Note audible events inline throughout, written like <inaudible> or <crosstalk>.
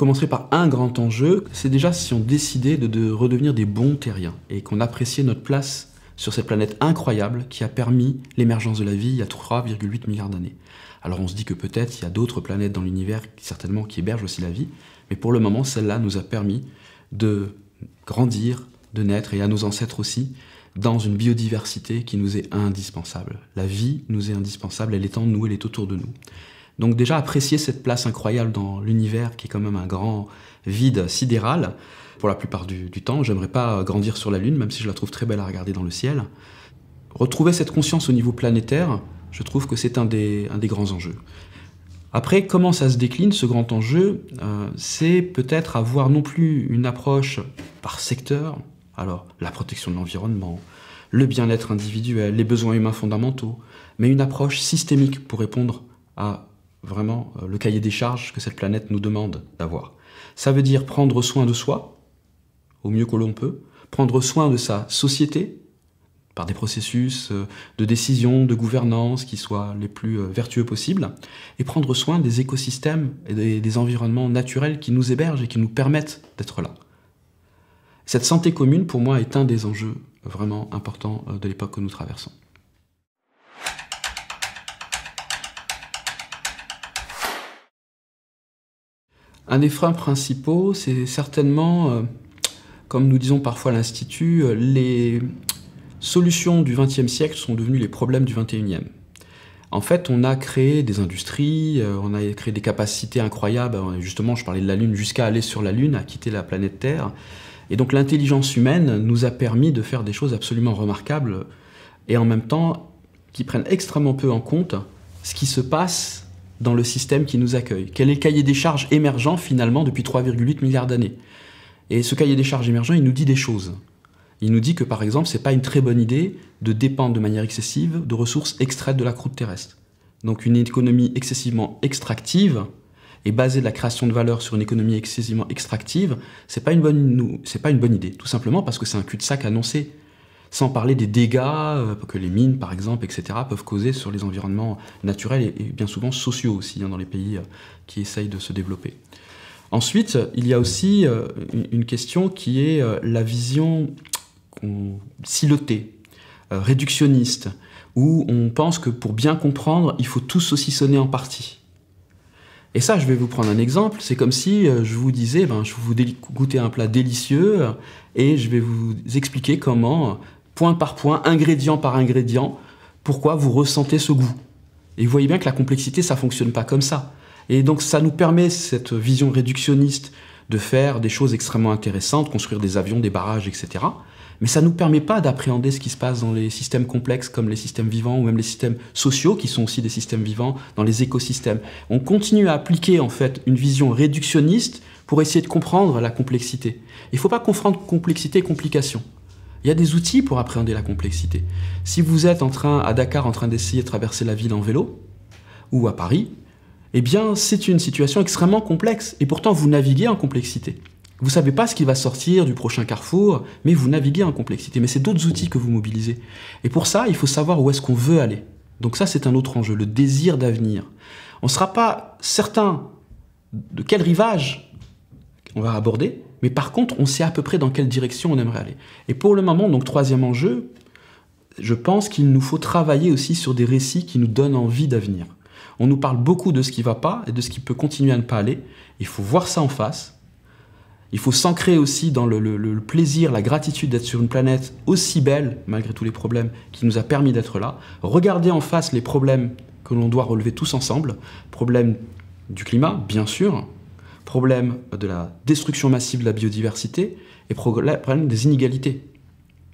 commencerait par un grand enjeu, c'est déjà si on décidait de, redevenir des bons terriens et qu'on appréciait notre place sur cette planète incroyable qui a permis l'émergence de la vie il y a 3,8 milliards d'années. Alors on se dit que peut-être il y a d'autres planètes dans l'univers certainement qui hébergent aussi la vie, mais pour le moment celle-là nous a permis de grandir, de naître et à nos ancêtres aussi dans une biodiversité qui nous est indispensable. La vie nous est indispensable, elle est en nous, elle est autour de nous. Donc déjà apprécier cette place incroyable dans l'univers qui est quand même un grand vide sidéral. Pour la plupart du, temps, j'aimerais pas grandir sur la Lune, même si je la trouve très belle à regarder dans le ciel. Retrouver cette conscience au niveau planétaire, je trouve que c'est un des, grands enjeux. Après, comment ça se décline, ce grand enjeu euh, C'est peut-être avoir non plus une approche par secteur, alors la protection de l'environnement, le bien-être individuel, les besoins humains fondamentaux, mais une approche systémique pour répondre à vraiment euh, le cahier des charges que cette planète nous demande d'avoir. Ça veut dire prendre soin de soi, au mieux que l'on peut, prendre soin de sa société, par des processus euh, de décision, de gouvernance qui soient les plus euh, vertueux possibles, et prendre soin des écosystèmes et des, des environnements naturels qui nous hébergent et qui nous permettent d'être là. Cette santé commune, pour moi, est un des enjeux vraiment importants de l'époque que nous traversons. Un des freins principaux, c'est certainement, euh, comme nous disons parfois à l'Institut, euh, les solutions du XXe siècle sont devenues les problèmes du XXIe. En fait, on a créé des industries, euh, on a créé des capacités incroyables. Justement, je parlais de la Lune jusqu'à aller sur la Lune, à quitter la planète Terre. Et donc l'intelligence humaine nous a permis de faire des choses absolument remarquables et en même temps qui prennent extrêmement peu en compte ce qui se passe dans le système qui nous accueille Quel est le cahier des charges émergent finalement depuis 3,8 milliards d'années Et ce cahier des charges émergent, il nous dit des choses. Il nous dit que par exemple, n'est pas une très bonne idée de dépendre de manière excessive de ressources extraites de la croûte terrestre. Donc une économie excessivement extractive et basée de la création de valeur sur une économie excessivement extractive, c'est pas une bonne pas une bonne idée, tout simplement parce que c'est un cul-de-sac annoncé sans parler des dégâts euh, que les mines, par exemple, etc., peuvent causer sur les environnements naturels et, bien souvent sociaux aussi, hein, dans les pays euh, qui essayent de se développer. Ensuite, il y a aussi euh, une question qui est la vision silotée, réductionniste, où on pense que pour bien comprendre, il faut tout saucissonner en partie. Et ça, je vais vous prendre un exemple. C'est comme si je vous disais, ben, je vais vous goûter un plat délicieux et je vais vous expliquer comment point par point, ingrédient par ingrédient, pourquoi vous ressentez ce goût. Et vous voyez bien que la complexité, ça fonctionne pas comme ça. Et donc ça nous permet, cette vision réductionniste, de faire des choses extrêmement intéressantes, construire des avions, des barrages, etc. Mais ça ne nous permet pas d'appréhender ce qui se passe dans les systèmes complexes comme les systèmes vivants ou même les systèmes sociaux qui sont aussi des systèmes vivants dans les écosystèmes. On continue à appliquer en fait une vision réductionniste pour essayer de comprendre la complexité. Il ne faut pas confondre complexité et complication. Il y a des outils pour appréhender la complexité. Si vous êtes en train, à Dakar en train d'essayer de traverser la ville en vélo, ou à Paris, eh bien c'est une situation extrêmement complexe, et pourtant vous naviguez en complexité. Vous ne savez pas ce qui va sortir du prochain carrefour, mais vous naviguez en complexité. Mais c'est d'autres outils que vous mobilisez. Et pour ça, il faut savoir où est-ce qu'on veut aller. Donc ça, c'est un autre enjeu, le désir d'avenir. On ne sera pas certain de quel rivage on va aborder, mais par contre, on sait à peu près dans quelle direction on aimerait aller. Et pour le moment, donc troisième enjeu, je pense qu'il nous faut travailler aussi sur des récits qui nous donnent envie d'avenir. On nous parle beaucoup de ce qui ne va pas et de ce qui peut continuer à ne pas aller. Il faut voir ça en face. Il faut s'ancrer aussi dans le, plaisir, la gratitude d'être sur une planète aussi belle, malgré tous les problèmes, qui nous a permis d'être là. Regarder en face les problèmes que l'on doit relever tous ensemble. Problèmes du climat, bien sûr, problème de la destruction massive de la biodiversité et problème des inégalités,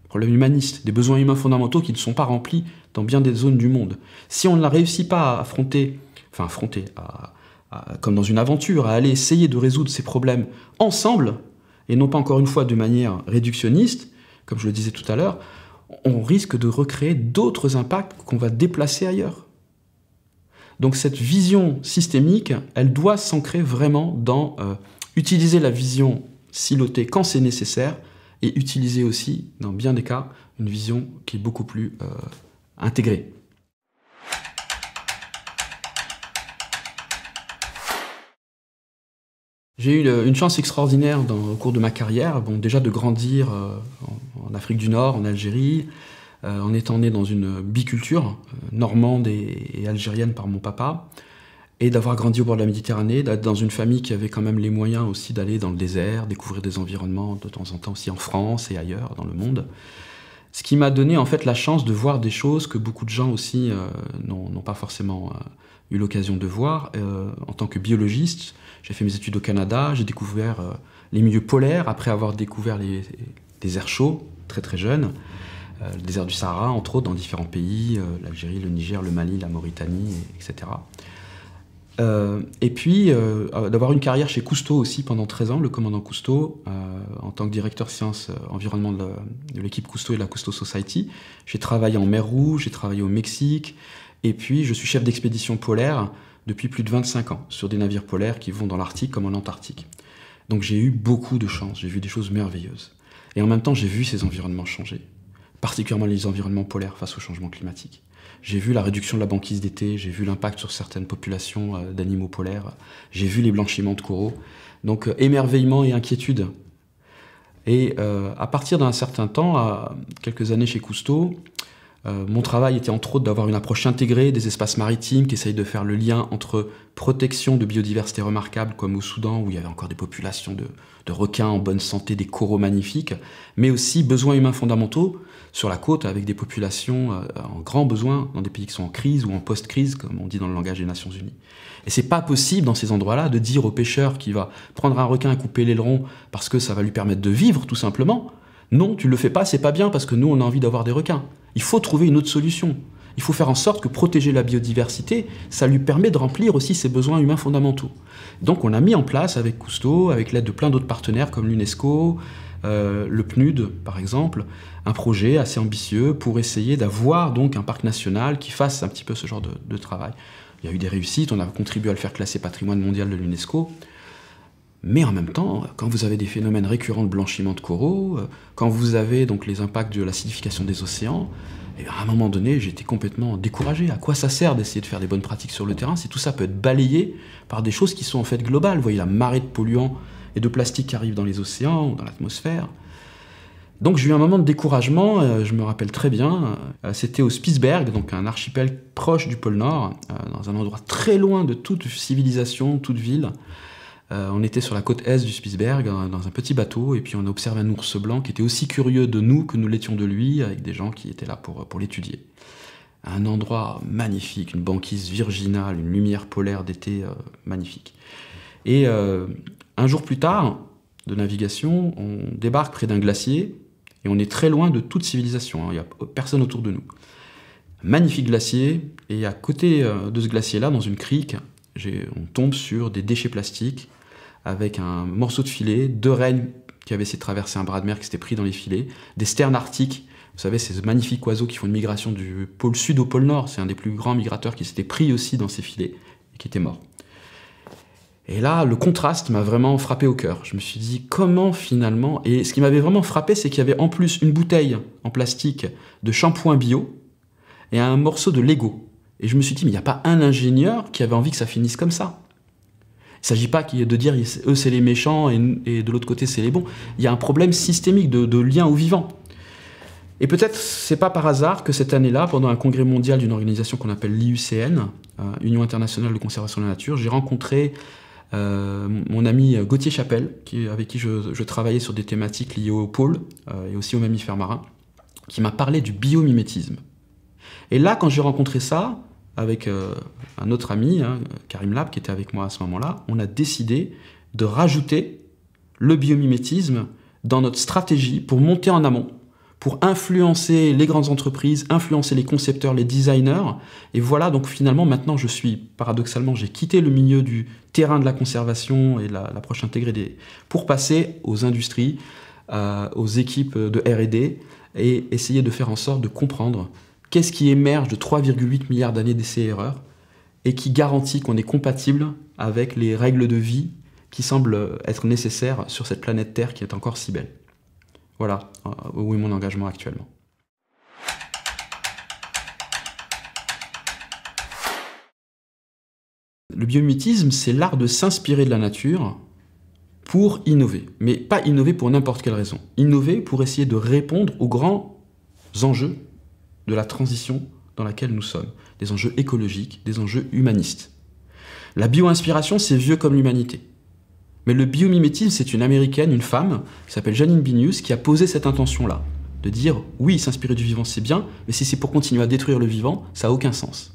problème humaniste, des besoins humains fondamentaux qui ne sont pas remplis dans bien des zones du monde. Si on ne la réussit pas à affronter, enfin affronter, comme dans une aventure, à aller essayer de résoudre ces problèmes ensemble, et non pas encore une fois de manière réductionniste, comme je le disais tout à l'heure, on risque de recréer d'autres impacts qu'on va déplacer ailleurs. Donc cette vision systémique, elle doit s'ancrer vraiment dans euh, utiliser la vision silotée quand c'est nécessaire et utiliser aussi, dans bien des cas, une vision qui est beaucoup plus euh, intégrée. J'ai eu une chance extraordinaire au cours de ma carrière, déjà de grandir euh, en, Afrique du Nord, en Algérie, euh, en étant né dans une biculture euh, normande et, algérienne par mon papa, et d'avoir grandi au bord de la Méditerranée, d'être dans une famille qui avait quand même les moyens aussi d'aller dans le désert, découvrir des environnements de temps en temps aussi en France et ailleurs dans le monde. Ce qui m'a donné en fait la chance de voir des choses que beaucoup de gens aussi euh, n'ont pas forcément eu l'occasion de voir. en tant que biologiste, j'ai fait mes études au Canada, j'ai découvert les milieux polaires après avoir découvert les, les déserts chauds très très jeunes. Euh, le désert du Sahara, entre autres, dans différents pays, euh, l'Algérie, le Niger, le Mali, la Mauritanie, etc. Euh, et puis, d'avoir une carrière chez Cousteau aussi pendant 13 ans, le commandant Cousteau, en tant que directeur sciences environnement de l'équipe Cousteau et de la Cousteau Society. J'ai travaillé en mer Rouge, j'ai travaillé au Mexique, et puis je suis chef d'expédition polaire depuis plus de 25 ans sur des navires polaires qui vont dans l'Arctique comme en Antarctique. Donc j'ai eu beaucoup de chance, j'ai vu des choses merveilleuses. Et en même temps, j'ai vu ces environnements changer particulièrement les environnements polaires face au changement climatique. J'ai vu la réduction de la banquise d'été, j'ai vu l'impact sur certaines populations euh, d'animaux polaires, j'ai vu les blanchiments de coraux. Donc euh, émerveillement et inquiétude. Et euh, à partir d'un certain temps, à quelques années chez Cousteau, mon travail était entre autres d'avoir une approche intégrée des espaces maritimes qui essaye de faire le lien entre protection de biodiversité remarquable comme au Soudan où il y avait encore des populations de, de requins en bonne santé, des coraux magnifiques, mais aussi besoins humains fondamentaux sur la côte avec des populations euh, en grand besoin dans des pays qui sont en crise ou en post-crise, comme on dit dans le langage des Nations Unies. Et c'est pas possible dans ces endroits-là de dire au pêcheur qui va prendre un requin et couper l'aileron parce que ça va lui permettre de vivre, tout simplement. Non, tu le fais pas, c'est pas bien parce que nous on a envie d'avoir des requins. Il faut trouver une autre solution. Il faut faire en sorte que protéger la biodiversité, ça lui permet de remplir aussi ses besoins humains fondamentaux. Donc on a mis en place avec Cousteau, avec l'aide de plein d'autres partenaires comme l'UNESCO, euh, le PNUD par exemple, un projet assez ambitieux pour essayer d'avoir donc un parc national qui fasse un petit peu ce genre de, travail. Il y a eu des réussites, on a contribué à le faire classer patrimoine mondial de l'UNESCO, mais en même temps, quand vous avez des phénomènes récurrents de blanchiment de coraux, euh, quand vous avez donc les impacts de l'acidification des océans, et eh à un moment donné, j'étais complètement découragé. À quoi ça sert d'essayer de faire des bonnes pratiques sur le terrain si tout ça peut être balayé par des choses qui sont en fait globales voyez la marée de polluants et de plastique qui arrive dans les océans, ou dans l'atmosphère. Donc j'ai eu un moment de découragement, euh, je me rappelle très bien. Euh, c'était au Spitzberg, donc un archipel proche du pôle Nord, euh, dans un endroit très loin de toute civilisation, toute ville. on était sur la côte est du Spitzberg, hein, dans un petit bateau, et puis on a observé un ours blanc qui était aussi curieux de nous que nous l'étions de lui, avec des gens qui étaient là pour, pour l'étudier. Un endroit magnifique, une banquise virginale, une lumière polaire d'été magnifique. Et un jour plus tard, de navigation, on débarque près d'un glacier et on est très loin de toute civilisation. Hein. Il n'y a personne autour de nous. Magnifique glacier, et à côté euh, de ce glacier-là, dans une crique, on tombe sur des déchets plastiques avec un morceau de filet, deux rennes qui avaient essayé de traverser un bras de mer qui s'était pris dans les filets, des sternes arctiques, vous savez, ces magnifiques oiseaux qui font une migration du pôle sud au pôle nord, c'est un des plus grands migrateurs qui s'était pris aussi dans ces filets et qui était mort. Et là, le contraste m'a vraiment frappé au cœur. Je me suis dit, comment finalement Et ce qui m'avait vraiment frappé, c'est qu'il y avait en plus une bouteille en plastique de shampoing bio et un morceau de Lego. Et je me suis dit, mais il n'y a pas un ingénieur qui avait envie que ça finisse comme ça. Il ne s'agit pas de dire, eux, c'est les méchants et, de l'autre côté, c'est les bons. Il y a un problème systémique de, de lien au vivant. Et peut-être c'est pas par hasard que cette année-là, pendant un congrès mondial d'une organisation qu'on appelle l'IUCN, euh, Union internationale de conservation de la nature, j'ai rencontré euh, mon ami Gauthier Chapelle, avec qui je, travaillais sur des thématiques liées aux pôles euh, et aussi aux mammifères marins, qui m'a parlé du biomimétisme. Et là, quand j'ai rencontré ça, avec euh, un autre ami, hein, Karim Lab, qui était avec moi à ce moment-là, on a décidé de rajouter le biomimétisme dans notre stratégie pour monter en amont pour influencer les grandes entreprises, influencer les concepteurs, les designers. Et voilà, donc finalement, maintenant, je suis, paradoxalement, j'ai quitté le milieu du terrain de la conservation et l'approche intégrée pour passer aux industries, euh, aux équipes de RD et essayer de faire en sorte de comprendre qu'est-ce qui émerge de 3,8 milliards d'années d'essais et erreurs et qui garantit qu'on est compatible avec les règles de vie qui semblent être nécessaires sur cette planète Terre qui est encore si belle. Voilà euh, où est mon engagement actuellement. Le biomimétisme, c'est l'art de s'inspirer de la nature pour innover, mais pas innover pour n'importe quelle raison. Innover pour essayer de répondre aux grands enjeux de la transition dans laquelle nous sommes, des enjeux écologiques, des enjeux humanistes. La bio-inspiration, c'est vieux comme l'humanité. Mais le biomimétisme, c'est une américaine, une femme, qui s'appelle Janine Binius, qui a posé cette intention-là. De dire, oui, s'inspirer du vivant, c'est bien, mais si c'est pour continuer à détruire le vivant, ça n'a aucun sens.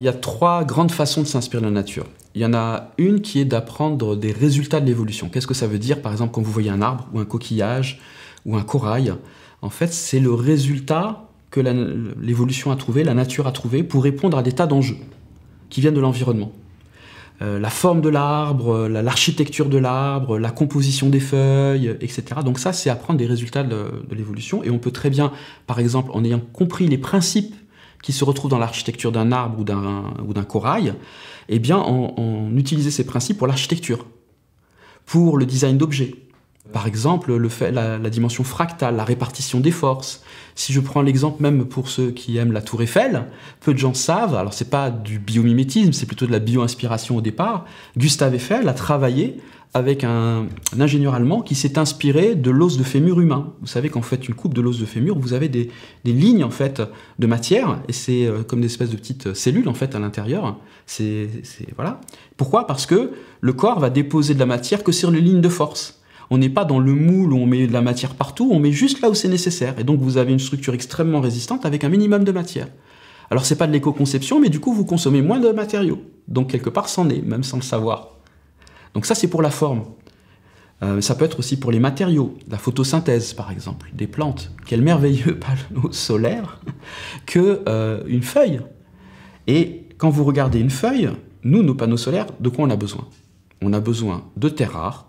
Il y a trois grandes façons de s'inspirer de la nature. Il y en a une qui est d'apprendre des résultats de l'évolution. Qu'est-ce que ça veut dire, par exemple, quand vous voyez un arbre ou un coquillage ou un corail En fait, c'est le résultat l'évolution a trouvé, la nature a trouvé, pour répondre à des tas d'enjeux qui viennent de l'environnement. Euh, la forme de l'arbre, l'architecture de l'arbre, la composition des feuilles, etc. Donc ça, c'est apprendre des résultats de, l'évolution. Et on peut très bien, par exemple, en ayant compris les principes qui se retrouvent dans l'architecture d'un arbre ou d'un corail, eh bien, en utiliser ces principes pour l'architecture, pour le design d'objets, par exemple, la, dimension fractale, la répartition des forces. Si je prends l'exemple même pour ceux qui aiment la tour Eiffel, peu de gens savent, alors c'est pas du biomimétisme, c'est plutôt de la bio-inspiration au départ, Gustave Eiffel a travaillé avec un, ingénieur allemand qui s'est inspiré de l'os de fémur humain. Vous savez qu'en fait, une coupe de l'os de fémur, vous avez des, des, lignes en fait de matière, et c'est euh, comme des espèces de petites cellules en fait à l'intérieur. C'est voilà. Pourquoi Parce que le corps va déposer de la matière que sur les lignes de force. On n'est pas dans le moule où on met de la matière partout, on met juste là où c'est nécessaire. Et donc vous avez une structure extrêmement résistante avec un minimum de matière. Alors c'est pas de l'éco-conception, mais du coup vous consommez moins de matériaux. Donc quelque part c'en est, même sans le savoir. Donc ça c'est pour la forme. Euh, ça peut être aussi pour les matériaux, la photosynthèse par exemple, des plantes. Quel merveilleux <laughs> panneau solaire que euh, une feuille. Et quand vous regardez une feuille, nous, nos panneaux solaires, de quoi on a besoin On a besoin de terres rares,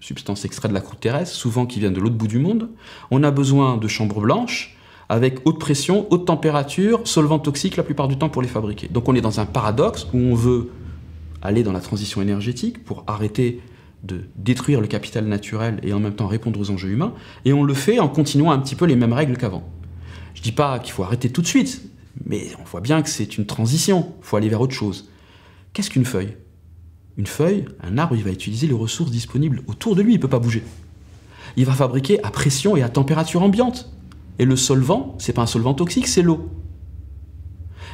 substances extraites de la croûte terrestre, souvent qui viennent de l'autre bout du monde. On a besoin de chambres blanches avec haute pression, haute température, solvants toxiques la plupart du temps pour les fabriquer. Donc on est dans un paradoxe où on veut aller dans la transition énergétique pour arrêter de détruire le capital naturel et en même temps répondre aux enjeux humains, et on le fait en continuant un petit peu les mêmes règles qu'avant. Je ne dis pas qu'il faut arrêter tout de suite, mais on voit bien que c'est une transition, il faut aller vers autre chose. Qu'est-ce qu'une feuille une feuille, un arbre, il va utiliser les ressources disponibles autour de lui, il ne peut pas bouger. Il va fabriquer à pression et à température ambiante. Et le solvant, c'est pas un solvant toxique, c'est l'eau.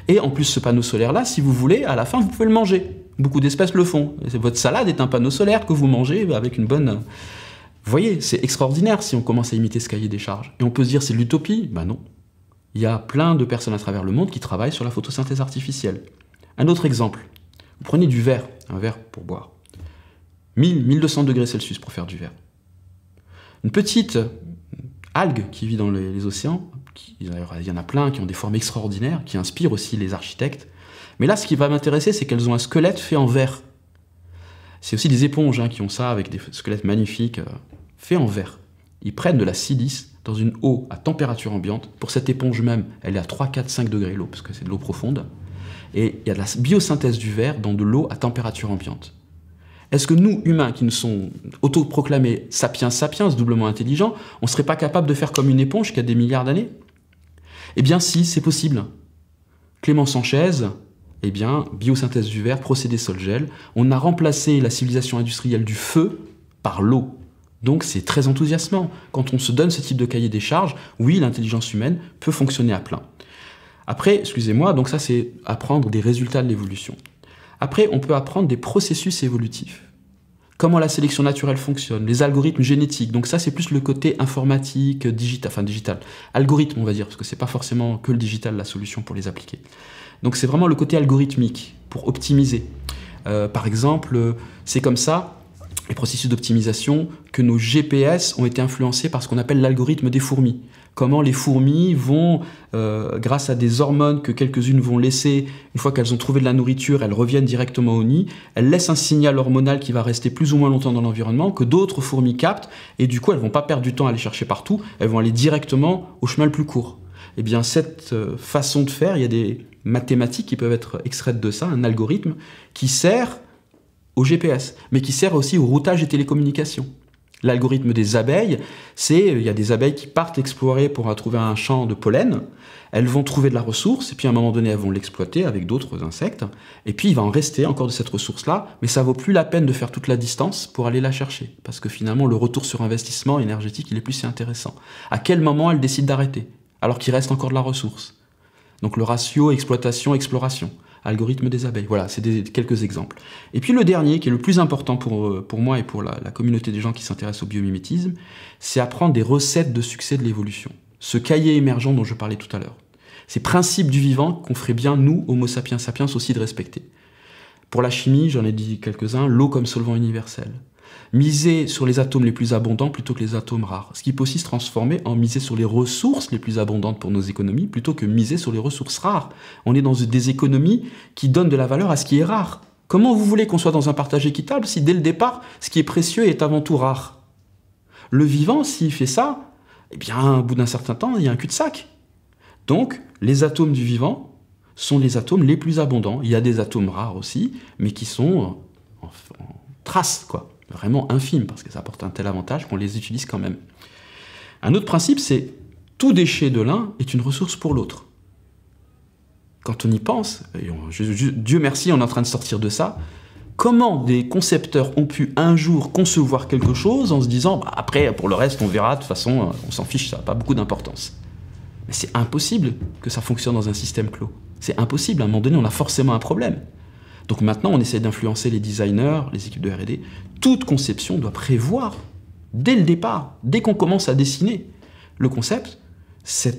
Et en plus, ce panneau solaire-là, si vous voulez, à la fin, vous pouvez le manger. Beaucoup d'espèces le font. Votre salade est un panneau solaire que vous mangez avec une bonne... Vous voyez, c'est extraordinaire si on commence à imiter ce cahier des charges. Et on peut se dire, c'est l'utopie Ben non. Il y a plein de personnes à travers le monde qui travaillent sur la photosynthèse artificielle. Un autre exemple. Vous prenez du verre un verre pour boire. 1000, 1200 degrés Celsius pour faire du verre. Une petite algue qui vit dans les, océans, il y en a plein qui ont des formes extraordinaires, qui inspirent aussi les architectes. Mais là, ce qui va m'intéresser, c'est qu'elles ont un squelette fait en verre. C'est aussi des éponges hein, qui ont ça, avec des squelettes magnifiques, euh, faits en verre. Ils prennent de la silice dans une eau à température ambiante. Pour cette éponge même, elle est à 3, 4, 5 degrés l'eau, parce que c'est de l'eau profonde. Et il y a de la biosynthèse du verre dans de l'eau à température ambiante. Est-ce que nous, humains, qui nous sommes autoproclamés sapiens sapiens, doublement intelligents, on ne serait pas capable de faire comme une éponge qui a des milliards d'années Eh bien si, c'est possible. Clément Sanchez, eh bien, biosynthèse du verre, procédé sol-gel, on a remplacé la civilisation industrielle du feu par l'eau. Donc c'est très enthousiasmant. Quand on se donne ce type de cahier des charges, oui, l'intelligence humaine peut fonctionner à plein. Après, excusez-moi, donc ça c'est apprendre des résultats de l'évolution. Après, on peut apprendre des processus évolutifs. Comment la sélection naturelle fonctionne, les algorithmes génétiques. Donc ça c'est plus le côté informatique, digital, enfin digital, algorithme on va dire, parce que c'est pas forcément que le digital la solution pour les appliquer. Donc c'est vraiment le côté algorithmique pour optimiser. Euh, par exemple, c'est comme ça les processus d'optimisation que nos GPS ont été influencés par ce qu'on appelle l'algorithme des fourmis comment les fourmis vont, euh, grâce à des hormones que quelques-unes vont laisser, une fois qu'elles ont trouvé de la nourriture, elles reviennent directement au nid, elles laissent un signal hormonal qui va rester plus ou moins longtemps dans l'environnement, que d'autres fourmis captent, et du coup elles vont pas perdre du temps à aller chercher partout, elles vont aller directement au chemin le plus court. Eh bien cette euh, façon de faire, il y a des mathématiques qui peuvent être extraites de ça, un algorithme qui sert au GPS, mais qui sert aussi au routage et télécommunications. L'algorithme des abeilles, c'est euh, il y a des abeilles qui partent explorer pour euh, trouver un champ de pollen. Elles vont trouver de la ressource et puis à un moment donné, elles vont l'exploiter avec d'autres insectes. Et puis il va en rester encore de cette ressource-là, mais ça vaut plus la peine de faire toute la distance pour aller la chercher, parce que finalement le retour sur investissement énergétique il est plus intéressant. À quel moment elles décident d'arrêter alors qu'il reste encore de la ressource Donc le ratio exploitation exploration algorithme des abeilles. Voilà, c'est quelques exemples. Et puis le dernier, qui est le plus important pour, euh, pour moi et pour la, la communauté des gens qui s'intéressent au biomimétisme, c'est apprendre des recettes de succès de l'évolution. Ce cahier émergent dont je parlais tout à l'heure. Ces principes du vivant qu'on ferait bien, nous, Homo sapiens sapiens, aussi de respecter. Pour la chimie, j'en ai dit quelques-uns, l'eau comme solvant universel, miser sur les atomes les plus abondants plutôt que les atomes rares. Ce qui peut aussi se transformer en miser sur les ressources les plus abondantes pour nos économies plutôt que miser sur les ressources rares. On est dans des économies qui donnent de la valeur à ce qui est rare. Comment vous voulez qu'on soit dans un partage équitable si dès le départ, ce qui est précieux est avant tout rare Le vivant, s'il fait ça, eh bien, au bout d'un certain temps, il y a un cul-de-sac. Donc, les atomes du vivant sont les atomes les plus abondants. Il y a des atomes rares aussi, mais qui sont en, en trace, quoi vraiment infime parce que ça apporte un tel avantage qu'on les utilise quand même. Un autre principe, c'est tout déchet de l'un est une ressource pour l'autre. Quand on y pense, Dieu merci, on est en train de sortir de ça, comment des concepteurs ont pu un jour concevoir quelque chose en se disant bah, après, pour le reste, on verra, de toute façon, on s'en fiche, ça n'a pas beaucoup d'importance. Mais c'est impossible que ça fonctionne dans un système clos. C'est impossible, à un moment donné, on a forcément un problème. Donc maintenant, on essaie d'influencer les designers, les équipes de RD. Toute conception doit prévoir, dès le départ, dès qu'on commence à dessiner le concept,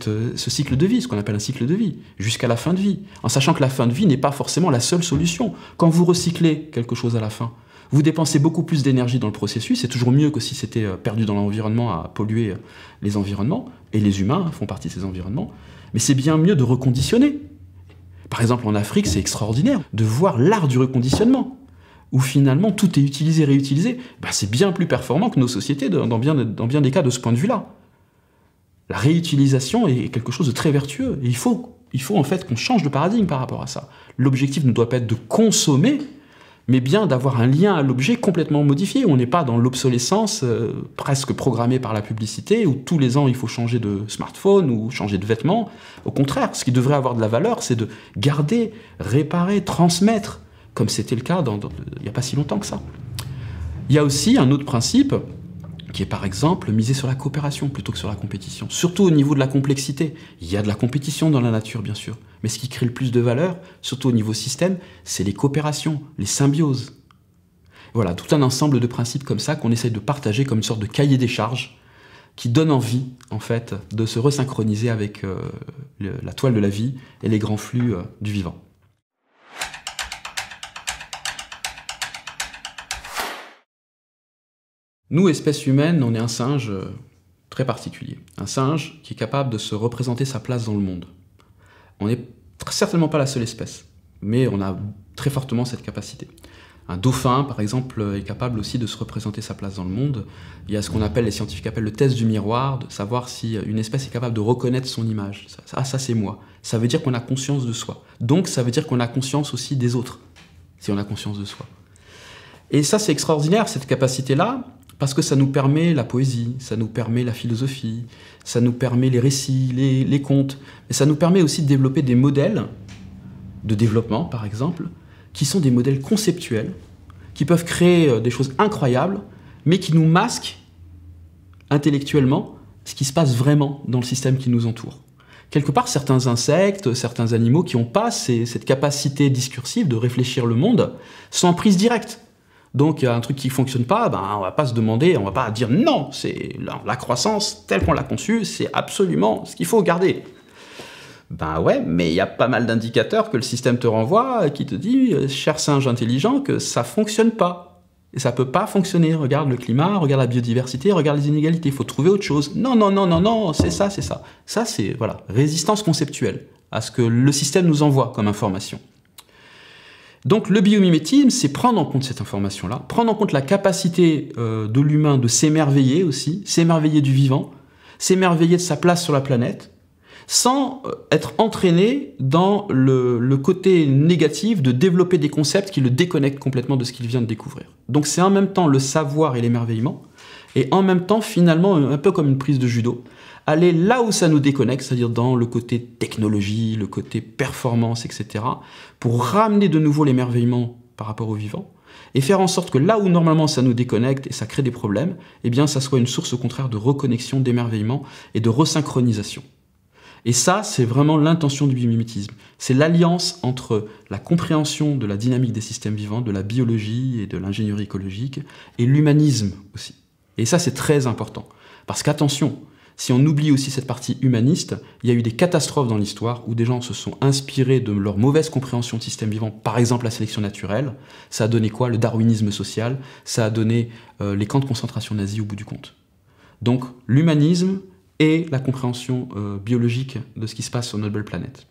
euh, ce cycle de vie, ce qu'on appelle un cycle de vie, jusqu'à la fin de vie, en sachant que la fin de vie n'est pas forcément la seule solution. Quand vous recyclez quelque chose à la fin, vous dépensez beaucoup plus d'énergie dans le processus, c'est toujours mieux que si c'était euh, perdu dans l'environnement à polluer euh, les environnements, et les humains font partie de ces environnements, mais c'est bien mieux de reconditionner par exemple, en Afrique, c'est extraordinaire de voir l'art du reconditionnement, où finalement tout est utilisé, réutilisé. Bah, c'est bien plus performant que nos sociétés dans bien, dans bien des cas de ce point de vue-là. La réutilisation est quelque chose de très vertueux. Et il faut, il faut en fait qu'on change de paradigme par rapport à ça. L'objectif ne doit pas être de consommer, mais bien d'avoir un lien à l'objet complètement modifié. On n'est pas dans l'obsolescence euh, presque programmée par la publicité, où tous les ans il faut changer de smartphone ou changer de vêtements. Au contraire, ce qui devrait avoir de la valeur, c'est de garder, réparer, transmettre, comme c'était le cas il n'y a pas si longtemps que ça. Il y a aussi un autre principe qui est par exemple misé sur la coopération plutôt que sur la compétition, surtout au niveau de la complexité. Il y a de la compétition dans la nature, bien sûr. Mais ce qui crée le plus de valeur, surtout au niveau système, c'est les coopérations, les symbioses. Voilà, tout un ensemble de principes comme ça qu'on essaye de partager comme une sorte de cahier des charges qui donne envie, en fait, de se resynchroniser avec euh, la toile de la vie et les grands flux euh, du vivant. Nous, espèce humaine, on est un singe euh, très particulier. Un singe qui est capable de se représenter sa place dans le monde. On n'est certainement pas la seule espèce, mais on a très fortement cette capacité. Un dauphin, par exemple, euh, est capable aussi de se représenter sa place dans le monde. Il y a ce qu'on appelle, les scientifiques appellent le test du miroir, de savoir si euh, une espèce est capable de reconnaître son image. ah, ça c'est moi. Ça veut dire qu'on a conscience de soi. Donc, ça veut dire qu'on a conscience aussi des autres, si on a conscience de soi. Et ça, c'est extraordinaire, cette capacité-là. Parce que ça nous permet la poésie, ça nous permet la philosophie, ça nous permet les récits, les, contes, mais ça nous permet aussi de développer des modèles de développement, par exemple, qui sont des modèles conceptuels, qui peuvent créer euh, des choses incroyables, mais qui nous masquent intellectuellement ce qui se passe vraiment dans le système qui nous entoure. Quelque part, certains insectes, certains animaux qui n'ont pas cette capacité discursive de réfléchir le monde sont en prise directe donc un truc qui fonctionne pas, ben, on va pas se demander, on va pas dire non, c'est la croissance telle qu'on l'a conçue, c'est absolument ce qu'il faut garder. Ben ouais, mais il y a pas mal d'indicateurs que le système te renvoie qui te dit, euh, cher singe intelligent, que ça fonctionne pas. Et ça peut pas fonctionner. Regarde le climat, regarde la biodiversité, regarde les inégalités. Il faut trouver autre chose. Non, non, non, non, non, c'est ça, c'est ça. Ça, c'est, voilà, résistance conceptuelle à ce que le système nous envoie comme information. Donc le biomimétisme, c'est prendre en compte cette information-là, prendre en compte la capacité euh, de l'humain de s'émerveiller aussi, s'émerveiller du vivant, s'émerveiller de sa place sur la planète, sans euh, être entraîné dans le, côté négatif de développer des concepts qui le déconnectent complètement de ce qu'il vient de découvrir. Donc c'est en même temps le savoir et l'émerveillement, et en même temps finalement un peu comme une prise de judo, aller là où ça nous déconnecte, c'est-à-dire dans le côté technologie, le côté performance, etc., pour ramener de nouveau l'émerveillement par rapport au vivant, et faire en sorte que là où normalement ça nous déconnecte et ça crée des problèmes, eh bien ça soit une source au contraire de reconnexion, d'émerveillement et de resynchronisation. Et ça, c'est vraiment l'intention du biomimétisme. C'est l'alliance entre la compréhension de la dynamique des systèmes vivants, de la biologie et de l'ingénierie écologique, et l'humanisme aussi. Et ça, c'est très important. Parce qu'attention, si on oublie aussi cette partie humaniste, il y a eu des catastrophes dans l'histoire où des gens se sont inspirés de leur mauvaise compréhension du système vivant, par exemple la sélection naturelle. Ça a donné quoi Le darwinisme social. Ça a donné euh, les camps de concentration nazis au bout du compte. Donc l'humanisme et la compréhension euh, biologique de ce qui se passe sur notre belle planète.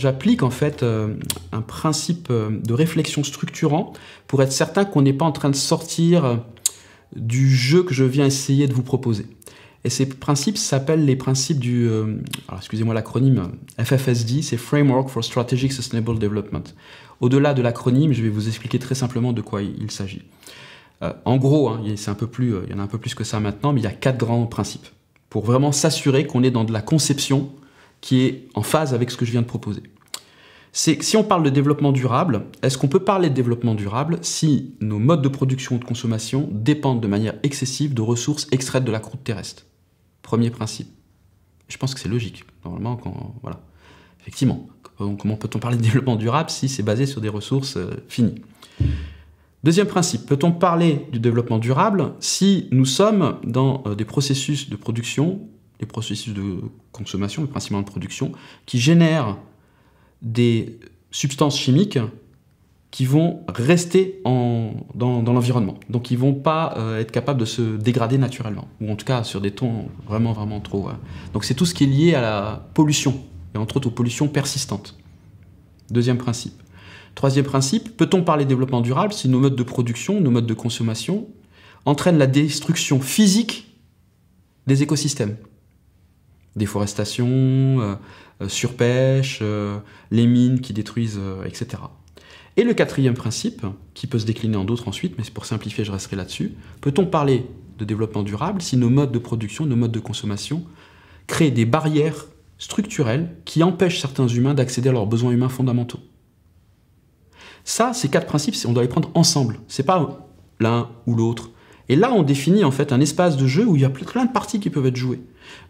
J'applique en fait euh, un principe euh, de réflexion structurant pour être certain qu'on n'est pas en train de sortir euh, du jeu que je viens essayer de vous proposer. Et ces principes s'appellent les principes du, excusez-moi l'acronyme FFSD, c'est Framework for Strategic Sustainable Development. Au-delà de l'acronyme, je vais vous expliquer très simplement de quoi il s'agit. en gros, hein, c'est un peu plus, il y en a un peu plus que ça maintenant, mais il y a quatre grands principes pour vraiment s'assurer qu'on est dans de la conception qui est en phase avec ce que je viens de proposer. C'est si on parle de développement durable, est-ce qu'on peut parler de développement durable si nos modes de production ou de consommation dépendent de manière excessive de ressources extraites de la croûte terrestre Premier principe. Je pense que c'est logique. Normalement, quand. Voilà. Effectivement. Comment peut-on parler de développement durable si c'est basé sur des ressources euh, finies Deuxième principe, peut-on parler du développement durable si nous sommes dans euh, des processus de production les processus de consommation, principalement de production, qui génèrent des substances chimiques qui vont rester dans, l'environnement. Donc ils ne vont pas euh, être capables de se dégrader naturellement, ou en tout cas sur des tons vraiment, vraiment trop. Euh. Donc c'est tout ce qui est lié à la pollution, et entre autres aux pollutions persistantes. Deuxième principe. Troisième principe, peut-on parler de développement durable si nos modes de production, nos modes de consommation entraînent la destruction physique des écosystèmes déforestation, euh, euh, surpêche, euh, les mines qui détruisent, etc. Et le quatrième principe, qui peut se décliner en d'autres ensuite, mais pour simplifier, je resterai là-dessus, peut-on parler de développement durable si nos modes de production, nos modes de consommation créent des barrières structurelles qui empêchent certains humains d'accéder à leurs besoins humains fondamentaux Ça, ces quatre principes, on doit les prendre ensemble. C'est pas l'un ou l'autre. Et là, on définit en fait un espace de jeu où il y a plein de parties qui peuvent être jouées.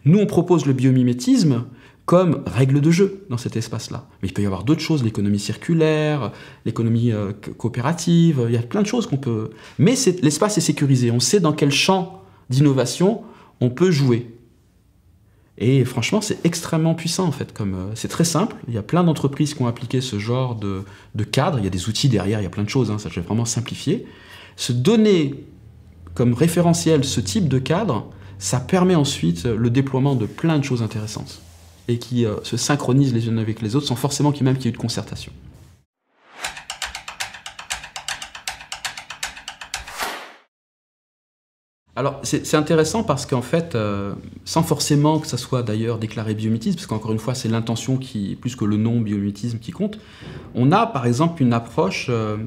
Nous, on propose le biomimétisme comme règle de jeu dans cet espace-là. Mais il peut y avoir d'autres choses, l'économie circulaire, l'économie euh, coopérative, il y a plein de choses qu'on peut... Mais l'espace est sécurisé, on sait dans quel champ d'innovation on peut jouer. Et franchement, c'est extrêmement puissant en fait. Comme euh, c'est très simple, il y a plein d'entreprises qui ont appliqué ce genre de, cadre. Il y a des outils derrière, il y a plein de choses. Hein. ça, je vais vraiment simplifier. Se donner comme référentiel ce type de cadre, ça permet ensuite le déploiement de plein de choses intéressantes et qui euh, se synchronisent les unes avec les autres sans forcément qu'il y ait même eu de concertation. Alors c'est intéressant parce qu'en fait, euh, sans forcément que ça soit d'ailleurs déclaré biométisme parce qu'encore une fois c'est l'intention qui, plus que le nom biométisme qui compte, on a par exemple une approche euh,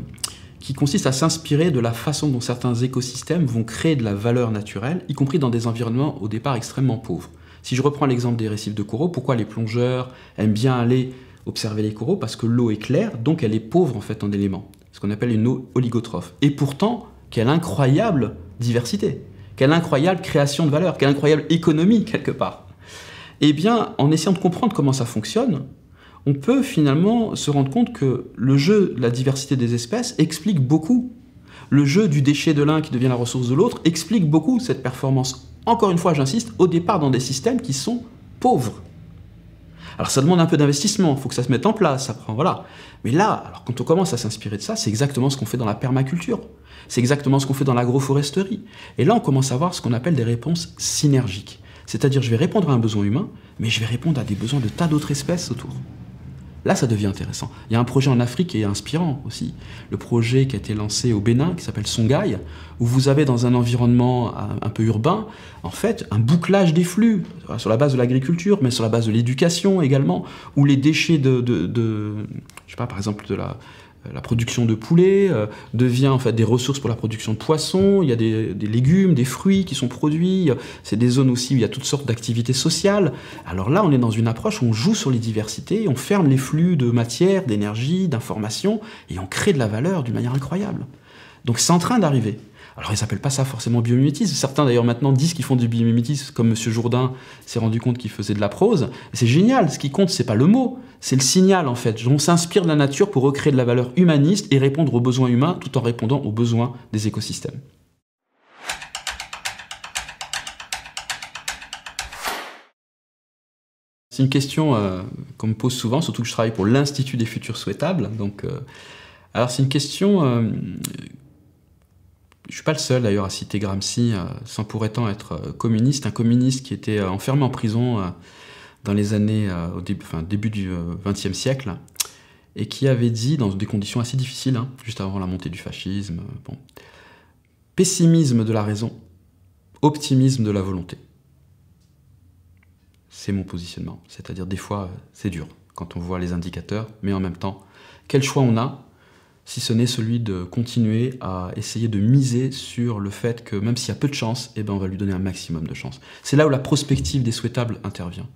qui consiste à s'inspirer de la façon dont certains écosystèmes vont créer de la valeur naturelle, y compris dans des environnements au départ extrêmement pauvres. Si je reprends l'exemple des récifs de coraux, pourquoi les plongeurs aiment bien aller observer les coraux Parce que l'eau est claire, donc elle est pauvre en fait en éléments, ce qu'on appelle une eau oligotrophe. Et pourtant, quelle incroyable diversité, quelle incroyable création de valeur, quelle incroyable économie quelque part. Eh bien, en essayant de comprendre comment ça fonctionne, on peut finalement se rendre compte que le jeu de la diversité des espèces explique beaucoup. Le jeu du déchet de l'un qui devient la ressource de l'autre explique beaucoup cette performance. Encore une fois, j'insiste, au départ dans des systèmes qui sont pauvres. Alors ça demande un peu d'investissement, il faut que ça se mette en place, ça prend, voilà. Mais là, alors quand on commence à s'inspirer de ça, c'est exactement ce qu'on fait dans la permaculture, c'est exactement ce qu'on fait dans l'agroforesterie. Et là, on commence à voir ce qu'on appelle des réponses synergiques. C'est-à-dire, je vais répondre à un besoin humain, mais je vais répondre à des besoins de tas d'autres espèces autour. Là, ça devient intéressant. Il y a un projet en Afrique qui est inspirant aussi. Le projet qui a été lancé au Bénin, qui s'appelle Songhai, où vous avez dans un environnement euh, un peu urbain, en fait, un bouclage des flux, euh, sur la base de l'agriculture, mais sur la base de l'éducation également, où les déchets de, je ne je sais pas, par exemple, de la, euh, la production de poulet euh, devient en fait des ressources pour la production de poissons, il y a des, des légumes, des fruits qui sont produits, c'est des zones aussi où il y a toutes sortes d'activités sociales. Alors là, on est dans une approche où on joue sur les diversités, on ferme les flux de matière, d'énergie, d'information, et on crée de la valeur d'une manière incroyable. Donc c'est en train d'arriver. Alors ils s'appellent pas ça forcément biomimétisme. Certains d'ailleurs maintenant disent qu'ils font du biomimétisme, comme Monsieur Jourdain s'est rendu compte qu'il faisait de la prose. C'est génial. Ce qui compte, c'est pas le mot, c'est le signal en fait. On s'inspire de la nature pour recréer de la valeur humaniste et répondre aux besoins humains tout en répondant aux besoins des écosystèmes. C'est une question euh, qu'on me pose souvent, surtout que je travaille pour l'Institut des futurs souhaitables. Donc, euh, alors c'est une question euh, je suis pas le seul d'ailleurs à citer Gramsci, euh, sans pour autant être euh, communiste, un communiste qui était euh, enfermé en prison dans les années, au début, du XXe siècle, et qui avait dit, dans des conditions assez difficiles, hein, juste avant la montée du fascisme, pessimisme de la raison, optimisme de la volonté. C'est mon positionnement. C'est-à-dire, des fois, c'est dur quand on voit les indicateurs, mais en même temps, quel choix on a si ce n'est celui de continuer à essayer de miser sur le fait que même s'il y a peu de chance, eh ben, on va lui donner un maximum de chance. C'est là où la prospective des souhaitables intervient.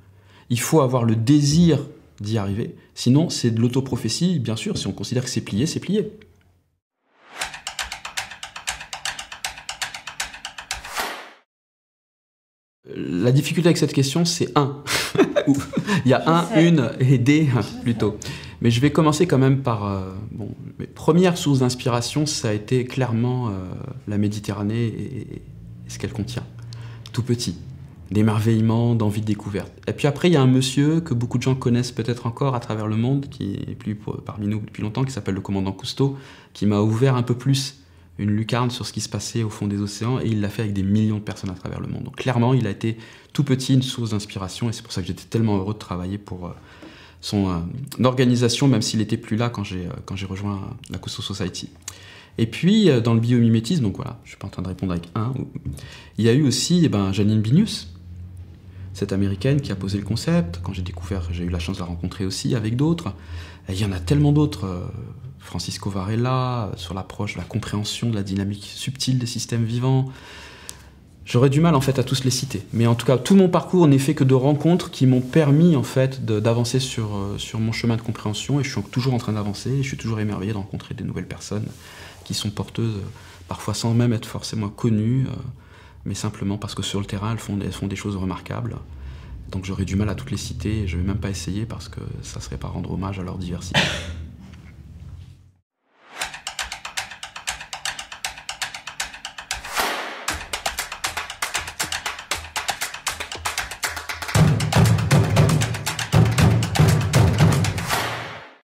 Il faut avoir le désir d'y arriver, sinon c'est de l'autoprophétie, bien sûr, si on considère que c'est plié, c'est plié. La difficulté avec cette question, c'est un. <laughs> Il y a un, une et des plutôt. Mais je vais commencer quand même par... Euh, mes premières sources d'inspiration, ça a été clairement euh, la Méditerranée et, ce qu'elle contient. Tout petit, d'émerveillement, d'envie de découverte. Et puis après, il y a un monsieur que beaucoup de gens connaissent peut-être encore à travers le monde, qui est plus parmi nous depuis longtemps, qui s'appelle le commandant Cousteau, qui m'a ouvert un peu plus une lucarne sur ce qui se passait au fond des océans, et il l'a fait avec des millions de personnes à travers le monde. Donc clairement, il a été tout petit une source d'inspiration, et c'est pour ça que j'étais tellement heureux de travailler pour, euh, son euh, organisation, même s'il n'était plus là quand j'ai euh, rejoint euh, la Couso Society. Et puis, dans le biomimétisme, donc voilà, je ne suis pas en train de répondre avec un, il y a eu aussi eh ben, Janine Binius, cette américaine qui a posé le concept. Quand j'ai découvert, j'ai eu la chance de la rencontrer aussi avec d'autres. Il y en a tellement d'autres. Francisco Varela, sur l'approche de la compréhension de la dynamique subtile des systèmes vivants. J'aurais du mal en fait à tous les citer, mais en tout cas tout mon parcours n'est fait que de rencontres qui m'ont permis en fait d'avancer sur, euh, sur mon chemin de compréhension et je suis toujours en train d'avancer et je suis toujours émerveillé de rencontrer des nouvelles personnes qui sont porteuses, euh, parfois sans même être forcément connues, euh, mais simplement parce que sur le terrain elles font, des choses remarquables. Donc j'aurais du mal à toutes les citer et je vais même pas essayer parce que ça serait pas rendre hommage à leur diversité.